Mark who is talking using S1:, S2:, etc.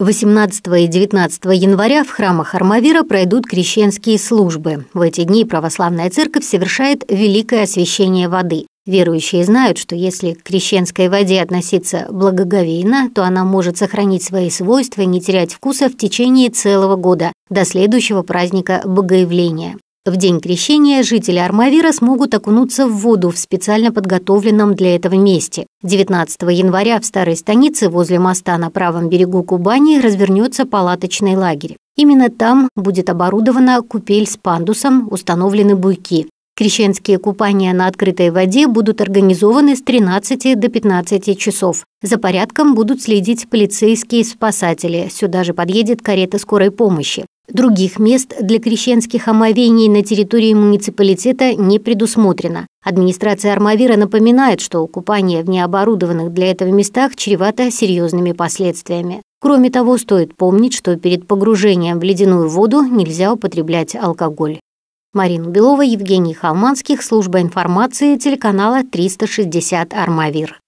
S1: 18 и 19 января в храмах Армавира пройдут крещенские службы. В эти дни православная церковь совершает великое освящение воды. Верующие знают, что если к крещенской воде относиться благоговейно, то она может сохранить свои свойства и не терять вкуса в течение целого года, до следующего праздника Богоявления. В день крещения жители Армавира смогут окунуться в воду в специально подготовленном для этого месте. 19 января в старой станице возле моста на правом берегу Кубани развернется палаточный лагерь. Именно там будет оборудована купель с пандусом, установлены буйки. Крещенские купания на открытой воде будут организованы с 13 до 15 часов. За порядком будут следить полицейские спасатели. Сюда же подъедет карета скорой помощи. Других мест для крещенских омовений на территории муниципалитета не предусмотрено. Администрация Армавира напоминает, что купание в необорудованных для этого местах чревато серьезными последствиями. Кроме того, стоит помнить, что перед погружением в ледяную воду нельзя употреблять алкоголь. Марина Белова, Евгений Халманских, служба информации телеканала 360 «Армавир».